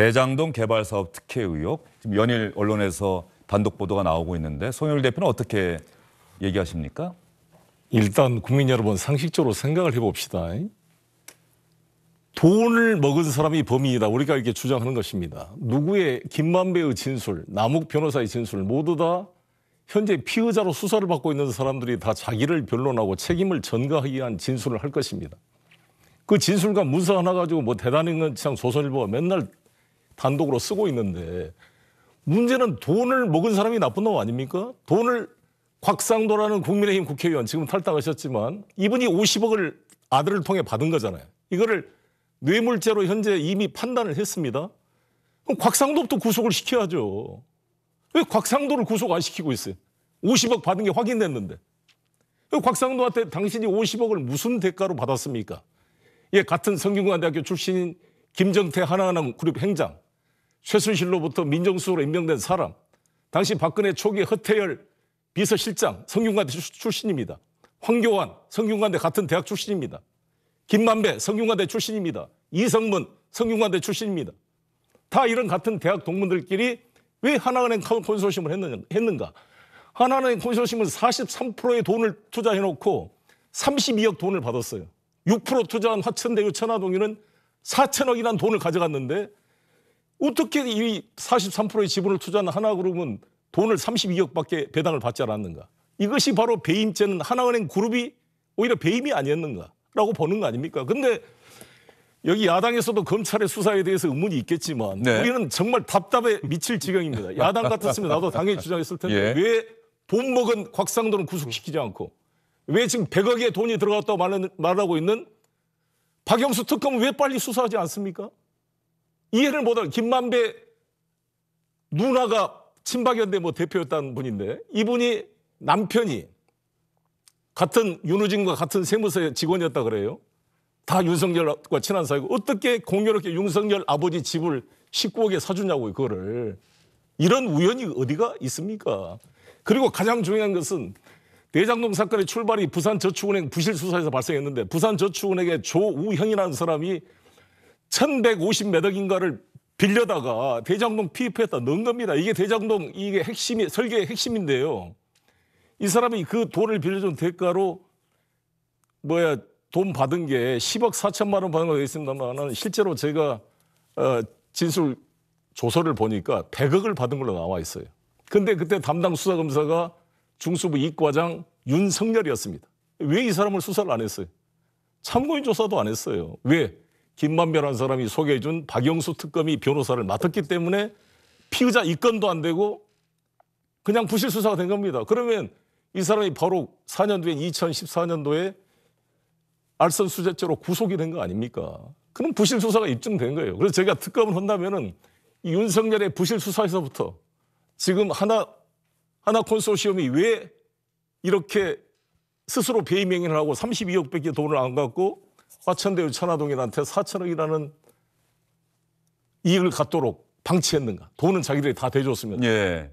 대장동 개발 사업 특혜 의혹 지금 연일 언론에서 단독 보도가 나오고 있는데 송영일 대표는 어떻게 얘기하십니까? 일단 국민 여러분 상식적으로 생각을 해봅시다. 돈을 먹은 사람이 범인이다. 우리가 이렇게 주장하는 것입니다. 누구의 김만배의 진술, 남욱 변호사의 진술 모두 다 현재 피의자로 수사를 받고 있는 사람들이 다 자기를 변론하고 책임을 전가하기 위한 진술을 할 것입니다. 그 진술과 문서 하나 가지고 뭐 대단히 그냥 조선일보가 맨날 단독으로 쓰고 있는데 문제는 돈을 먹은 사람이 나쁜 놈 아닙니까? 돈을 곽상도라는 국민의힘 국회의원 지금 탈당하셨지만 이분이 50억을 아들을 통해 받은 거잖아요. 이거를 뇌물죄로 현재 이미 판단을 했습니다. 그럼 곽상도부터 구속을 시켜야죠. 왜 곽상도를 구속 안 시키고 있어요? 50억 받은 게 확인됐는데. 곽상도한테 당신이 50억을 무슨 대가로 받았습니까? 예, 같은 성균관대학교 출신인 김정태 하나은행 그룹 행장. 최순실로부터 민정수석으로 임명된 사람, 당시 박근혜 초기에 허태열 비서실장 성균관대 출신입니다. 황교안 성균관대 같은 대학 출신입니다. 김만배 성균관대 출신입니다. 이성문 성균관대 출신입니다. 다 이런 같은 대학 동문들끼리 왜 하나은행 콘소시엄을 했는가? 하나은행 콘소시엄은 43%의 돈을 투자해놓고 32억 돈을 받았어요. 6% 투자한 화천대유 천하동유는 4천억이란 돈을 가져갔는데 어떻게 이 43%의 지분을 투자한 하나그룹은 돈을 32억밖에 배당을 받지 않았는가? 이것이 바로 배임죄는 하나은행 그룹이 오히려 배임이 아니었는가라고 보는 거 아닙니까? 근데 여기 야당에서도 검찰의 수사에 대해서 의문이 있겠지만 네. 우리는 정말 답답해 미칠 지경입니다. 야당 같았으면 나도 당연히 주장했을 텐데 예. 왜돈 먹은 곽상도는 구속시키지 않고 왜 지금 100억의 돈이 들어갔다고 말하고 있는 박영수 특검은 왜 빨리 수사하지 않습니까? 이해를 못할 김만배 누나가 친박연대 뭐 대표였다는 분인데 이분이 남편이 같은 윤우진과 같은 세무서의 직원이었다 그래요. 다 윤석열과 친한 사이고 어떻게 공교롭게 윤석열 아버지 집을 19억에 사주냐고 그거를 이런 우연이 어디가 있습니까? 그리고 가장 중요한 것은 대장동 사건의 출발이 부산저축은행 부실 수사에서 발생했는데 부산저축은행의 조우형이라는 사람이 1150몇억인가를 빌려다가 대장동 PF에다 넣은 겁니다. 이게 대장동 이게 핵심이 설계의 핵심인데요. 이 사람이 그 돈을 빌려준 대가로 뭐야 돈 받은 게 10억 4천만 원 받은 거 있습니다만은 실제로 제가 어, 진술 조서를 보니까 100억을 받은 걸로 나와 있어요. 근데 그때 담당 수사검사가 중수부 이과장 윤성렬이었습니다왜 이 사람을 수사를 안 했어요? 참고인 조사도 안 했어요. 왜? 김만배한 사람이 소개해준 박영수 특검이 변호사를 맡았기 때문에 피의자 입건도 안 되고 그냥 부실 수사가 된 겁니다. 그러면 이 사람이 바로 4년 뒤인 2014년도에 알선 수재죄로 구속이 된 거 아닙니까? 그럼 부실 수사가 입증된 거예요. 그래서 제가 특검을 한다면은 이 윤석열의 부실 수사에서부터 지금 하나 하나 콘소시엄이 왜 이렇게 스스로 배임 행위를 하고 32억 밖에 돈을 안 갖고 화천대유 천하동인한테 4천억이라는 이익을 갖도록 방치했는가? 돈은 자기들이 다 대줬으면. 예.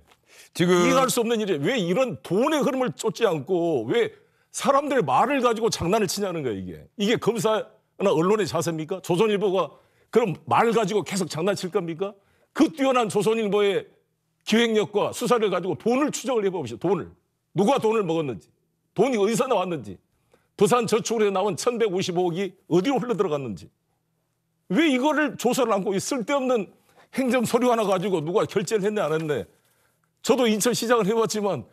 지금 이해할 수 없는 일이 에요왜 이런 돈의 흐름을 쫓지 않고 왜 사람들의 말을 가지고 장난을 치냐는 거예요 이게. 이게 검사나 언론의 자세입니까? 조선일보가 그럼 말 가지고 계속 장난칠 겁니까? 그 뛰어난 조선일보의 기획력과 수사를 가지고 돈을 추적을 해봅시다. 돈을 누가 돈을 먹었는지, 돈이 어디서 나왔는지. 부산 저축으로 나온 1155억이 어디로 흘러들어갔는지 왜 이거를 조사를 안고 이 쓸데없는 행정 서류 하나 가지고 누가 결제를 했네 안 했네 저도 인천 시장을 해봤지만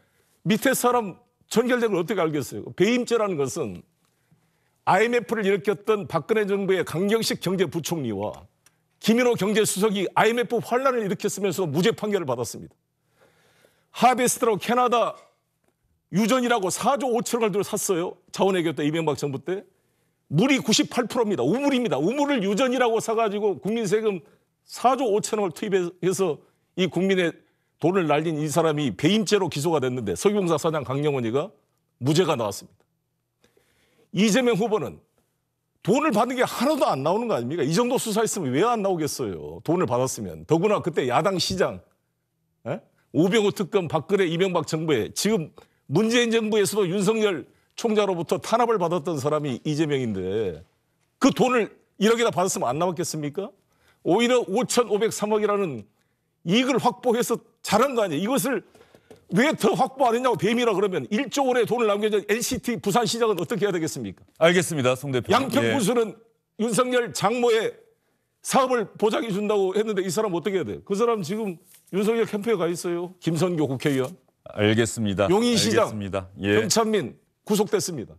밑에 사람 전결된 걸 어떻게 알겠어요 배임죄라는 것은 IMF를 일으켰던 박근혜 정부의 강경식 경제부총리와 김인호 경제수석이 IMF 환란을 일으켰으면서 무죄 판결을 받았습니다. 하베스트로 캐나다 유전이라고 4조 5천억 달러 샀어요. 자원외교 때 이명박 정부 때. 물이 98%입니다. 우물입니다. 우물을 유전이라고 사가지고 국민 세금 4조 5천억을 투입해서 이 국민의 돈을 날린 이 사람이 배임죄로 기소가 됐는데 서기공사 사장 강영원이가 무죄가 나왔습니다. 이재명 후보는 돈을 받는 게 하나도 안 나오는 거 아닙니까? 이 정도 수사했으면 왜 안 나오겠어요? 돈을 받았으면. 더구나 그때 야당 시장, 에? 예? 오병우 특검 박근혜 이명박 정부에 지금 문재인 정부에서도 윤석열 총자로부터 탄압을 받았던 사람이 이재명인데 그 돈을 1억이나 받았으면 안 남았겠습니까? 오히려 5,503억이라는 이익을 확보해서 잘한 거 아니에요. 이것을 왜 더 확보 안 했냐고 뱀이라 그러면 1조 원의 돈을 남겨준 NCT 부산시장은 어떻게 해야 되겠습니까? 알겠습니다, 송 대표. 양평 군수는 예. 윤석열 장모의 사업을 보장해 준다고 했는데 이 사람 어떻게 해야 돼요? 그 사람 지금 윤석열 캠프에 가 있어요. 김선교 국회의원. 알겠습니다. 용인시장 알겠습니다. 예. 현찬민 구속됐습니다.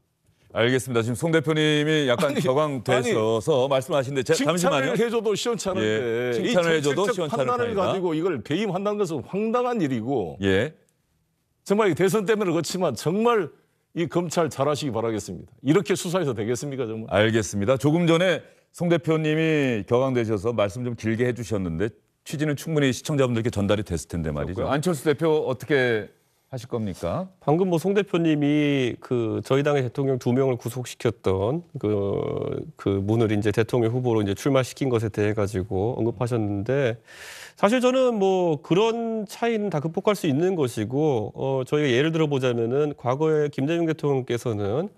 알겠습니다. 지금 송 대표님이 약간 격앙되셔서 말씀하시는데 제, 잠시만요. 해줘도 시원찮은데 예, 칭찬을 해줘도 시원찮은 판단을 편이다. 가지고 이걸 배임한다는 것은 황당한 일이고 예. 정말 대선 때문에 그렇지만 정말 이 검찰 잘하시기 바라겠습니다. 이렇게 수사해서 되겠습니까 정말? 알겠습니다. 조금 전에 송 대표님이 격앙되셔서 말씀 좀 길게 해주셨는데 취지는 충분히 시청자분들께 전달이 됐을 텐데 말이죠. 그렇고요. 안철수 대표 어떻게 하실 겁니까? 방금 뭐 송 대표님이 그 저희 당의 대통령 두 명을 구속시켰던 그, 그 문을 이제 대통령 후보로 이제 출마시킨 것에 대해 가지고 언급하셨는데 사실 저는 뭐 그런 차이는 다 극복할 수 있는 것이고 어 저희가 예를 들어 보자면은 과거에 김대중 대통령께서는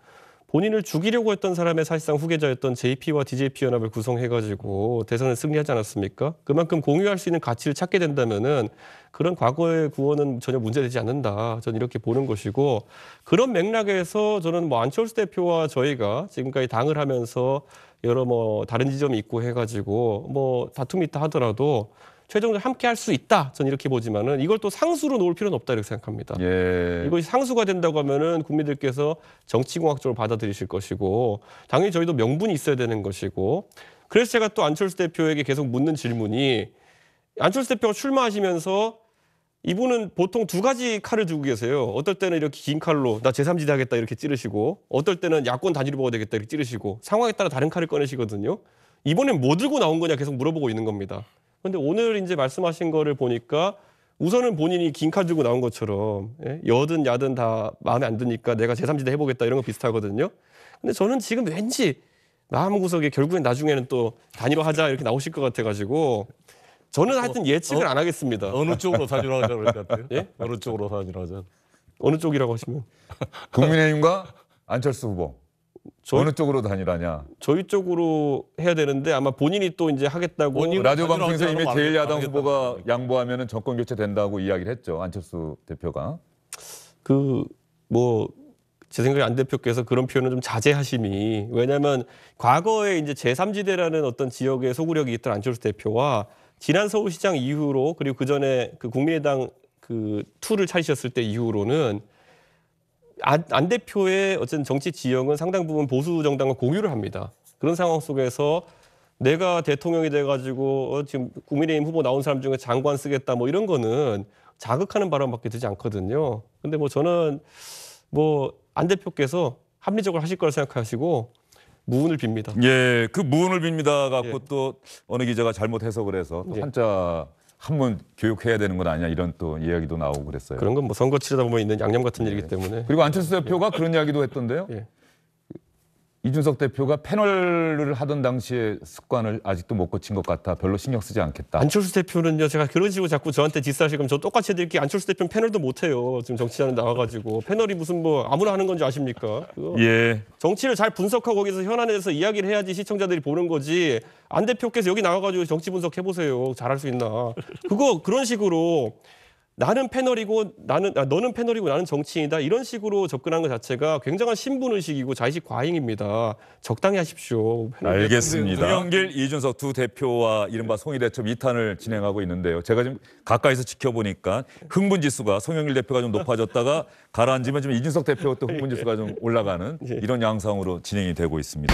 본인을 죽이려고 했던 사람의 사실상 후계자였던 JP와 DJP 연합을 구성해가지고 대선을 승리하지 않았습니까? 그만큼 공유할 수 있는 가치를 찾게 된다면은 그런 과거의 구원은 전혀 문제되지 않는다. 저는 이렇게 보는 것이고 그런 맥락에서 저는 뭐 안철수 대표와 저희가 지금까지 당을 하면서 여러 뭐 다른 지점이 있고 해가지고 뭐 다툼이 있다 하더라도 최종적으로 함께 할 수 있다. 저는 이렇게 보지만은 이걸 또 상수로 놓을 필요는 없다 이렇게 생각합니다. 예. 이것이 상수가 된다고 하면은 국민들께서 정치공학적으로 받아들이실 것이고 당연히 저희도 명분이 있어야 되는 것이고 그래서 제가 또 안철수 대표에게 계속 묻는 질문이 안철수 대표가 출마하시면서 이분은 보통 두 가지 칼을 들고 계세요. 어떨 때는 이렇게 긴 칼로 나 제3지대 하겠다 이렇게 찌르시고 어떨 때는 야권 단일 후보가 되겠다 이렇게 찌르시고 상황에 따라 다른 칼을 꺼내시거든요. 이번엔 뭐 들고 나온 거냐 계속 물어보고 있는 겁니다. 근데 오늘 이제 말씀하신 거를 보니까 우선은 본인이 긴 칼 들고 나온 것처럼 예? 여든 야든 다 마음에 안 드니까 내가 제3지대 해보겠다 이런 거 비슷하거든요. 근데 저는 지금 왠지 마음구석에 결국엔 나중에는 또 단일화하자 이렇게 나오실 것 같아가지고 저는 하여튼 어, 예측을 어, 안 하겠습니다. 어느 쪽으로 단일화하자 그럴 것 같아요? 예? 어느 쪽으로 단일화하자? 어느 쪽이라고 하시면? 국민의힘과 안철수 후보. 저희, 어느 쪽으로 다니라냐? 저희 쪽으로 해야 되는데 아마 본인이 또 이제 하겠다고 라디오 방송에서 이미 제일 야당 후보가 양보하면은 정권 교체 된다고 이야기를 했죠 안철수 대표가 그 뭐 제 생각에 안 대표께서 그런 표현은 좀 자제하심이 왜냐하면 과거에 이제 제3지대라는 어떤 지역의 소구력이 있던 안철수 대표와 지난 서울시장 이후로 그리고 그 전에 그 국민의당 그 투를 차리셨을 때 이후로는 안, 안 대표의 어쨌든 정치 지형은 상당 부분 보수 정당과 공유를 합니다. 그런 상황 속에서 내가 대통령이 돼가지고 어, 지금 국민의힘 후보 나온 사람 중에 장관 쓰겠다 뭐 이런 거는 자극하는 바람밖에 되지 않거든요. 근데 뭐 저는 뭐 안 대표께서 합리적으로 하실 거라 생각하시고 무운을 빕니다. 예, 그 무운을 빕니다 갖고 예. 또 어느 기자가 잘못 해석을 해서 또 예. 한자 한번 교육해야 되는 건 아니냐 이런 또 이야기도 나오고 그랬어요. 그런 건 뭐 선거 치르다 보면 있는 양념 같은 예. 일이기 때문에. 그리고 안철수 대표가 그런 이야기도 했던데요. 예. 이준석 대표가 패널을 하던 당시의 습관을 아직도 못 고친 것 같아 별로 신경 쓰지 않겠다. 안철수 대표는요. 제가 그런 식으로 자꾸 저한테 디스하시면 저 똑같이 해드릴게요. 안철수 대표는 패널도 못해요. 지금 정치자는 나와가지고. 패널이 무슨 뭐 아무나 하는 건지 아십니까? 예. 정치를 잘 분석하고 거기서 현안에 서 이야기를 해야지 시청자들이 보는 거지. 안 대표께서 여기 나와가지고 정치 분석해보세요. 잘할 수 있나. 그거 그런 식으로 나는 패널이고 나는 아, 너는 패널이고 나는 정치인이다 이런 식으로 접근한 것 자체가 굉장한 신분 의식이고 자의식 과잉입니다. 적당히 하십시오. 알겠습니다. 그 윤영길, 이준석 두 대표와 이른바 송일대첩 2탄을 진행하고 있는데요. 제가 지금 가까이서 지켜보니까 흥분 지수가 송영길 대표가 좀 높아졌다가 가라앉으면 지금 이준석 대표 또 흥분 예. 지수가 좀 올라가는 예. 이런 양상으로 진행이 되고 있습니다.